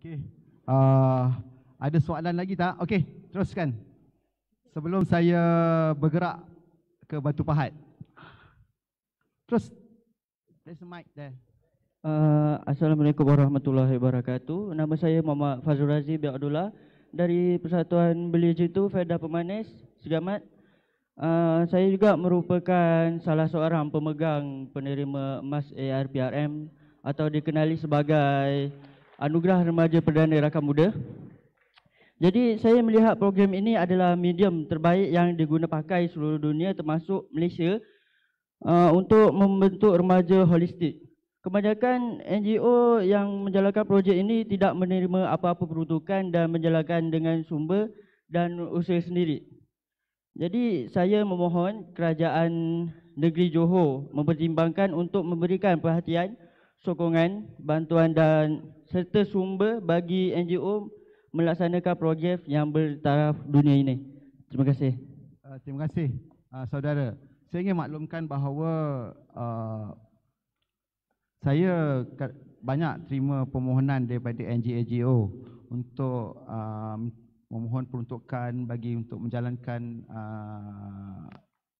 Okey. Uh, ada soalan lagi tak? Okey, teruskan. Sebelum saya bergerak ke Batu Pahat. Terus. There's a mic there. Uh, Assalamualaikum warahmatullahi wabarakatuh. Nama saya Muhammad Fazul Razi bin Abdullah dari Persatuan Belia Jitu, Feda Pemanis, Segamat. Uh, ah, saya juga merupakan salah seorang pemegang penerima emas ARPRM atau dikenali sebagai Anugerah Remaja Perdana Rakan Muda. Jadi saya melihat program ini adalah medium terbaik yang diguna pakai seluruh dunia termasuk Malaysia uh, untuk membentuk remaja holistik. Kebanyakan NGO yang menjalankan projek ini tidak menerima apa-apa peruntukan dan menjalankan dengan sumber dan usaha sendiri. Jadi saya memohon kerajaan negeri Johor mempertimbangkan untuk memberikan perhatian sokongan, bantuan dan serta sumber bagi NGO melaksanakan projek yang bertaraf dunia ini. Terima kasih. Uh, terima kasih uh, saudara. Saya ingin maklumkan bahawa uh, saya banyak terima permohonan daripada NGO untuk um, memohon peruntukan bagi untuk menjalankan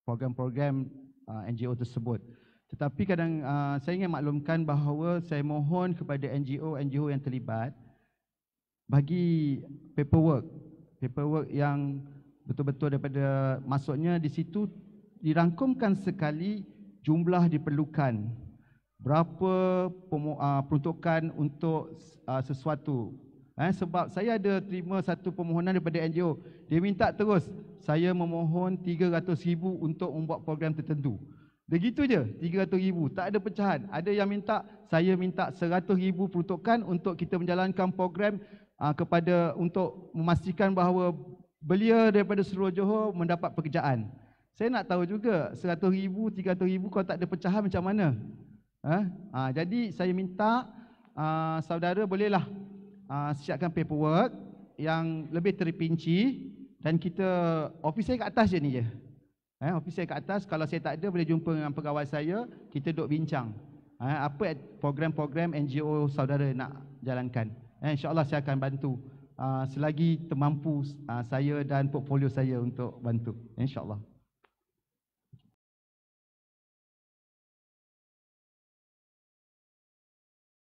program-program uh, uh, NGO tersebut. Tetapi kadang uh, saya ingin maklumkan bahawa saya mohon kepada NGO-NGO yang terlibat bagi paperwork, paperwork yang betul-betul daripada masuknya di situ dirangkumkan sekali jumlah diperlukan berapa ah, peruntukan untuk ah, sesuatu eh, sebab saya ada terima satu permohonan daripada NGO dia minta terus saya memohon ribu untuk membuat program tertentu Begitu je, RM300,000. Tak ada pecahan. Ada yang minta, saya minta RM100,000 peruntukan untuk kita menjalankan program aa, ah, kepada untuk memastikan bahawa belia daripada seluruh Johor mendapat pekerjaan. Saya nak tahu juga, RM100,000, RM300,000 kalau tak ada pecahan macam mana? Ha? Ha, jadi saya minta aa, ha, saudara bolehlah aa, ha, siapkan paperwork yang lebih terpinci dan kita, ofis saya kat atas je ni je. Eh, saya kat atas kalau saya tak ada boleh jumpa dengan pegawai saya, kita duk bincang. Eh, apa program-program NGO saudara nak jalankan. Eh, InsyaAllah saya akan bantu uh, selagi termampu uh, saya dan portfolio saya untuk bantu. InsyaAllah.